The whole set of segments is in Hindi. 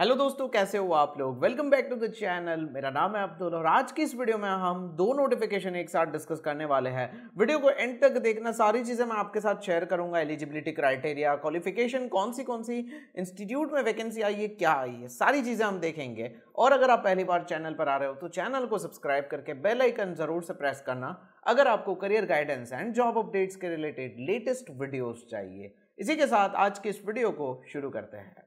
हेलो दोस्तों कैसे हो आप लोग welcome back to the channel मेरा नाम है अब्दुल और आज की इस वीडियो में हम दो नोटिफिकेशन एक साथ डिस्कस करने वाले हैं वीडियो को एंड तक देखना सारी चीज़ें मैं आपके साथ शेयर करूंगा एलिजिबिलिटी क्राइटेरिया क्वालिफिकेशन कौन सी कौन सी इंस्टीट्यूट में वैकेंसी आई है क्या आई है सारी चीज़ें हम देखेंगे और अगर आप पहली बार चैनल पर आ रहे हो तो चैनल को सब्सक्राइब करके बेल आइकन ज़रूर से प्रेस करना अगर आपको career guidance and job updates के रिलेटेड लेटेस्ट वीडियोज़ चाहिए इसी के साथ आज की इस वीडियो को शुरू करते हैं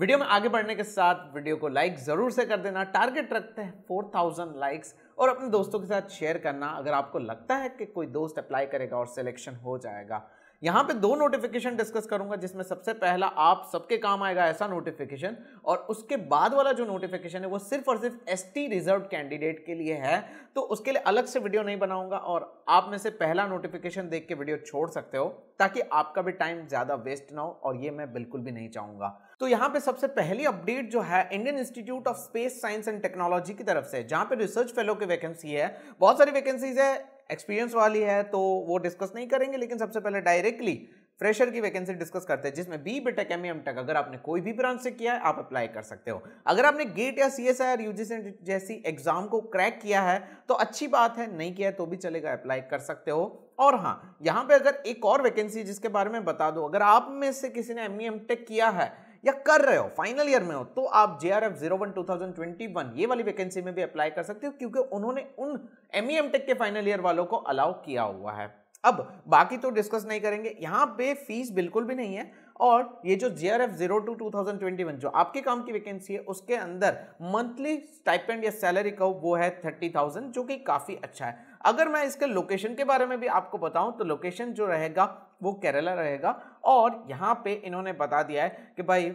वीडियो में आगे बढ़ने के साथ वीडियो को लाइक ज़रूर से कर देना टारगेट रखते हैं फोर थाउजेंड लाइक्स और अपने दोस्तों के साथ शेयर करना अगर आपको लगता है कि कोई दोस्त अप्लाई करेगा और सिलेक्शन हो जाएगा यहां पे दो नोटिफिकेशन डिस्कस करूंगा जिसमें सबसे पहला आप सबके काम आएगा ऐसा नोटिफिकेशन और उसके बाद वाला जो नोटिफिकेशन है वो सिर्फ और सिर्फ एस रिजर्व कैंडिडेट के लिए है तो उसके लिए अलग से वीडियो नहीं बनाऊंगा और आप में से पहला नोटिफिकेशन देख के वीडियो छोड़ सकते हो ताकि आपका भी टाइम ज़्यादा वेस्ट ना हो और ये मैं बिल्कुल भी नहीं चाहूंगा तो यहाँ पे सबसे पहली अपडेट जो है Indian Institute of Space Science and Technology की तरफ से जहां पे रिसर्च फेलो की वैकेंसी है बहुत सारी वैकेंसीज है एक्सपीरियंस वाली है तो वो डिस्कस नहीं करेंगे लेकिन सबसे पहले डायरेक्टली फ्रेशर की वैकेंसी डिस्कस करते हैं जिसमें B BTech M M tech अगर आपने कोई भी ब्रांच से किया है आप अप्लाई कर सकते हो अगर आपने गेट या C S I R U C जैसी एग्जाम को क्रैक किया है तो अच्छी बात है नहीं किया है तो भी चलेगा अप्लाई कर सकते हो और हाँ यहाँ पे अगर एक और वैकेंसी जिसके बारे में बता दो अगर आप में से किसी ने एम ई एम टेक किया है या कर रहे हो फाइनल ईयर में हो तो आप J R F zero one two thousand twenty one ये वाली वैकेंसी में भी अप्लाई कर सकते हो क्योंकि उन्होंने उन एम ई एम टेक के फाइनल ईयर वालों को अलाउ किया हुआ है अब बाकी तो डिस्कस नहीं करेंगे यहाँ पे फीस बिल्कुल भी नहीं है और ये जो J R F zero two two thousand twenty one जो आपके काम की वैकेंसी है उसके अंदर मंथली स्टाइपेंड या सैलरी का वो है थर्टी थाउजेंड जो कि काफ़ी अच्छा है अगर मैं इसके लोकेशन के बारे में भी आपको बताऊं तो लोकेशन जो रहेगा वो केरला रहेगा और यहाँ पे इन्होंने बता दिया है कि भाई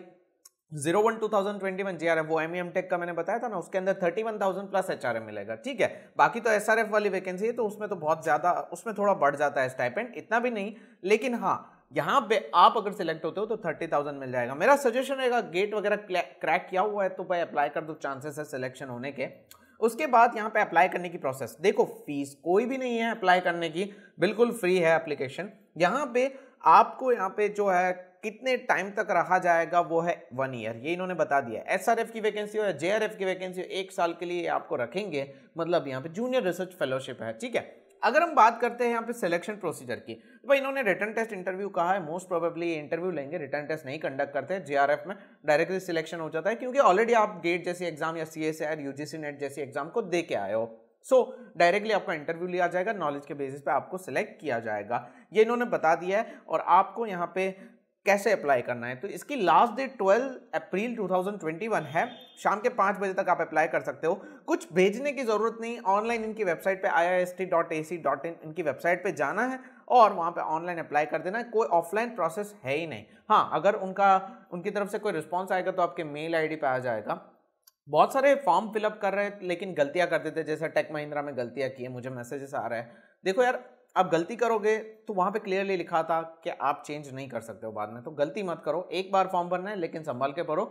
zero one two thousand twenty one G R F वो एम ई एम टेक का मैंने बताया था ना उसके अंदर thirty one thousand plus H R M मिलेगा ठीक है बाकी तो एस आर एफ वाली वैकेंसी है तो उसमें तो बहुत ज़्यादा उसमें थोड़ा बढ़ जाता है स्टाइपेंड इतना भी नहीं लेकिन हाँ यहाँ पे आप अगर सिलेक्ट होते हो तो थर्टी थाउजेंड मिल जाएगा मेरा सजेशन रहेगा गेट वगैरह क्रैक किया हुआ है तो भाई अप्लाई कर दो चांसेस है सिलेक्शन होने के उसके बाद यहाँ पे अप्लाई करने की प्रोसेस देखो फीस कोई भी नहीं है अप्लाई करने की बिल्कुल फ्री है अप्लीकेशन यहाँ पे आपको यहाँ पे जो है कितने टाइम तक रहा जाएगा वो है वन ईयर ये इन्होंने बता दिया एस आर एफ की वैकेंसी हो या जे आर एफ की वैकेंसी हो एक साल के लिए आपको रखेंगे मतलब यहाँ पे जूनियर रिसर्च फेलोशिप है ठीक है अगर हम बात करते हैं यहाँ पे सिलेक्शन प्रोसीजर की तो भाई इन्होंने रिटर्न टेस्ट इंटरव्यू कहा है मोस्ट प्रोबेबली ये इंटरव्यू लेंगे रिटर्न टेस्ट नहीं कंडक्ट करते हैं जेआरएफ में डायरेक्टली सिलेक्शन हो जाता है क्योंकि ऑलरेडी आप गेट जैसी एग्जाम या C S R C NET जैसी एग्जाम को दे के आए हो सो so, डायरेक्टली आपका इंटरव्यू लिया जाएगा नॉलेज के बेसिस पे आपको सिलेक्ट किया जाएगा ये इन्होंने बता दिया है और आपको यहाँ पे कैसे अप्लाई करना है तो इसकी लास्ट डेट 12 अप्रैल 2021 है शाम के पाँच बजे तक आप अप्लाई कर सकते हो कुछ भेजने की ज़रूरत नहीं ऑनलाइन इनकी वेबसाइट पे आई इनकी वेबसाइट पे जाना है और वहाँ पे ऑनलाइन अप्लाई कर देना कोई ऑफलाइन प्रोसेस है ही नहीं हाँ अगर उनका उनकी तरफ से कोई रिस्पॉन्स आएगा तो आपके मेल आई डी आ जाएगा बहुत सारे फॉर्म फिलअप कर रहे हैं लेकिन गलतियाँ कर देते जैसे टेक महिंद्रा में गलतियाँ की है मुझे मैसेजेस आ रहा है देखो यार आप गलती करोगे तो वहाँ पे क्लियरली लिखा था कि आप चेंज नहीं कर सकते हो बाद में तो गलती मत करो एक बार फॉर्म भरना है लेकिन संभाल के भरो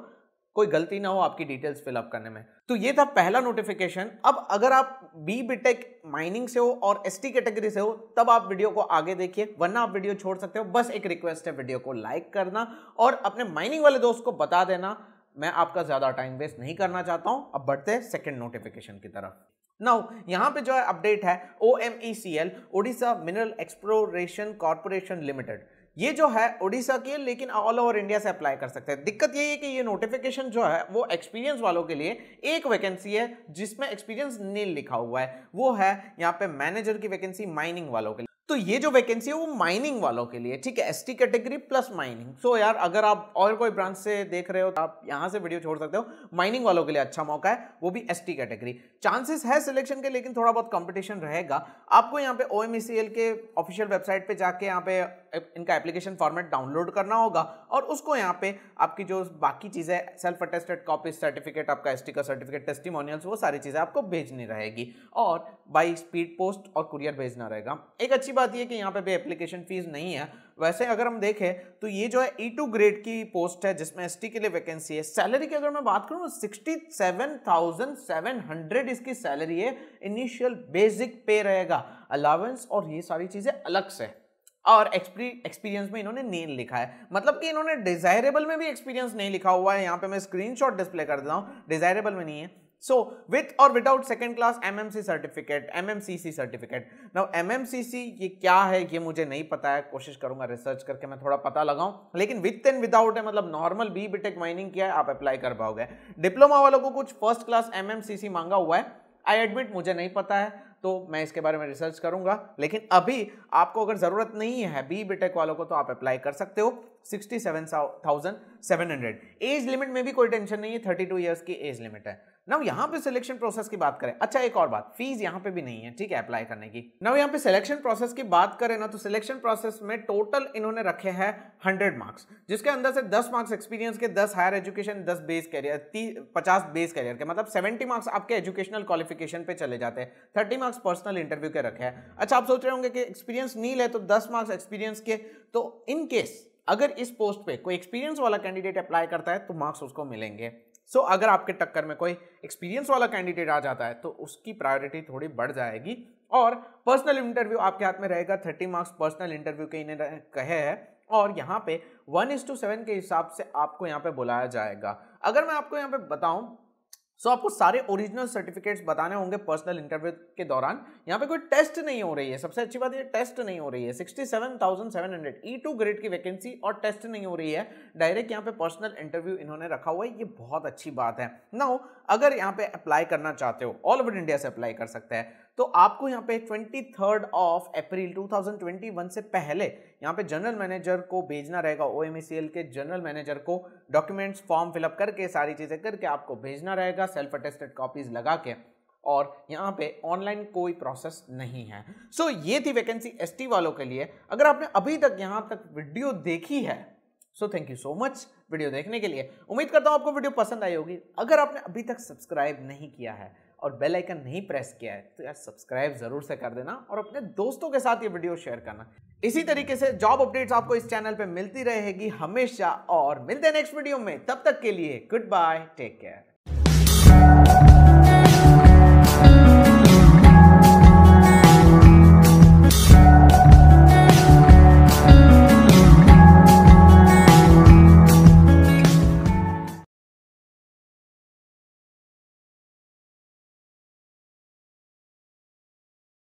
कोई गलती ना हो आपकी डिटेल्स फिलअप करने में तो ये था पहला नोटिफिकेशन अब अगर आप बी बीटेक माइनिंग से हो और एस टी कैटेगरी से हो तब आप वीडियो को आगे देखिए वरना आप वीडियो छोड़ सकते हो बस एक रिक्वेस्ट है वीडियो को लाइक करना और अपने माइनिंग वाले दोस्त को बता देना मैं आपका ज़्यादा टाइम वेस्ट नहीं करना चाहता हूँ अब बढ़ते हैं सेकेंड नोटिफिकेशन की तरफ नाउ यहाँ पे जो है अपडेट है O M E C L Odisha mineral exploration corporation limited ये जो है ओडिशा के लेकिन ऑल ओवर इंडिया से अप्लाई कर सकते हैं दिक्कत यही है कि ये नोटिफिकेशन जो है वो एक्सपीरियंस वालों के लिए एक वैकेंसी है जिसमें एक्सपीरियंस नील लिखा हुआ है वो है यहाँ पे मैनेजर की वैकेंसी माइनिंग वालों के लिए तो ये जो वैकेंसी है वो माइनिंग वालों के लिए ठीक है S T category plus mining so यार अगर आप और कोई ब्रांच से देख रहे हो तो आप यहां से वीडियो छोड़ सकते हो माइनिंग वालों के लिए अच्छा मौका है वो भी एस टी कैटेगरी चांसेस है सिलेक्शन के लेकिन थोड़ा बहुत कंपटीशन रहेगा आपको यहाँ पे ओ e के ऑफिशियल वेबसाइट पर जाके यहाँ पे इनका एप्लीकेशन फॉर्मेट डाउनलोड करना होगा और उसको यहाँ पे आपकी जो बाकी चीज़ें सेल्फ अटेस्टेड कॉपी सर्टिफिकेट आपका एस का सर्टिफिकेट टेस्टिमोनियल्स वो सारी चीज़ें आपको भेजनी रहेगी और बाई स्पीड पोस्ट और कुरियर भेजना रहेगा एक अच्छी बात यह कि यहाँ पे भी एप्लीकेशन फीस नहीं है वैसे अगर हम देखें तो ये जो है ई टू ग्रेड की पोस्ट है जिसमें एस के लिए वैकेंसी है सैलरी की अगर मैं बात करूँ तो sixty seven thousand seven hundred इसकी सैलरी है इनिशियल बेसिक पे रहेगा अलावेंस और ये सारी चीज़ें अलग से और एक्सपीरियंस में इन्होंने नेल लिखा है मतलब कि इन्होंने डिजायरेबल में भी एक्सपीरियंस नहीं लिखा हुआ है यहाँ पे मैं स्क्रीनशॉट डिस्प्ले कर देता हूँ डिजायरेबल में नहीं है So with or without second class MMC certificate, MMCC certificate. Now MMCC ये क्या है ये मुझे नहीं पता है कोशिश करूंगा रिसर्च करके मैं थोड़ा पता लगाऊं लेकिन विथ एंड विदाउट है मतलब नॉर्मल बी बीटेक माइनिंग किया है आप अप्लाई कर पाओगे डिप्लोमा वालों को कुछ फर्स्ट क्लास एमएमसीसी मांगा हुआ है आई एडमिट मुझे नहीं पता है तो मैं इसके बारे में रिसर्च करूंगा लेकिन अभी आपको अगर ज़रूरत नहीं है बी बीटेक वालों को तो आप अप्लाई कर सकते हो sixty seven thousand seven hundred age limit में भी कोई टेंशन नहीं है थर्टी टू ईयर्स की एज लिमिट है नाउ यहां पे सिलेक्शन प्रोसेस की बात करें अच्छा एक और बात फीस यहां पे भी नहीं है ठीक है अप्लाई करने की नाउ यहां पे सिलेक्शन प्रोसेस की बात करें ना तो सिलेक्शन प्रोसेस में टोटल इन्होंने रखे हैं हंड्रेड मार्क्स जिसके अंदर से दस मार्क्स एक्सपीरियंस के दस हायर एजुकेशन दस बेस कैरियर पचास बेस कैरियर के मतलब सेवेंटी मार्क्स आपके एजुकेशनल क्वालिफिकेशन पे चले जाते हैं थर्टी मार्क्स पर्सनल इंटरव्यू के रखे हैं अच्छा आप सोच रहे होंगे कि एक्सपीरियंस नील है तो दस मार्क्स एक्सपीरियंस के तो इनकेस अगर इस पोस्ट पे कोई एक्सपीरियंस वाला कैंडिडेट अप्लाई करता है तो मार्क्स उसको मिलेंगे सो so, अगर आपके टक्कर में कोई एक्सपीरियंस वाला कैंडिडेट आ जाता है तो उसकी प्रायोरिटी थोड़ी बढ़ जाएगी और पर्सनल इंटरव्यू आपके हाथ में रहेगा थर्टी मार्क्स पर्सनल इंटरव्यू के इन्हें कहे हैं और यहाँ पे वन इज टू सेवन के हिसाब से आपको यहाँ पे बुलाया जाएगा अगर मैं आपको यहाँ पे बताऊँ सो आपको सारे ओरिजिनल सर्टिफिकेट्स बताने होंगे पर्सनल इंटरव्यू के दौरान यहाँ पे कोई टेस्ट नहीं हो रही है सबसे अच्छी बात ये टेस्ट नहीं हो रही है sixty seven seven thousand hundred E two grade की वैकेंसी और टेस्ट नहीं हो रही है डायरेक्ट यहाँ पे पर्सनल इंटरव्यू इन्होंने रखा हुआ है ये बहुत अच्छी बात है ना अगर यहाँ पे अप्लाई करना चाहते हो ऑल ओवर इंडिया से अप्लाई कर सकते हैं तो आपको यहाँ पे ट्वेंटी थर्ड ऑफ अप्रैल 2021 से पहले यहाँ पे जनरल मैनेजर को भेजना रहेगा ओ के जनरल मैनेजर को डॉक्यूमेंट्स फॉर्म फिलअप करके सारी चीज़ें करके आपको भेजना रहेगा सेल्फ अटेस्टेड कॉपीज लगा के और यहाँ पे ऑनलाइन कोई प्रोसेस नहीं है सो so, ये थी वैकेंसी टी वालों के लिए अगर आपने अभी तक यहाँ तक वीडियो देखी है so thank you so much video देखने के लिए उम्मीद करता हूँ आपको वीडियो पसंद आई होगी अगर आपने अभी तक सब्सक्राइब नहीं किया है और बेल आइकन नहीं प्रेस किया है तो यार सब्सक्राइब जरूर से कर देना और अपने दोस्तों के साथ ये वीडियो शेयर करना इसी तरीके से जॉब अपडेट्स आपको इस चैनल पे मिलती रहेगी हमेशा और मिलते हैं नेक्स्ट वीडियो में तब तक के लिए गुड बाय टेक केयर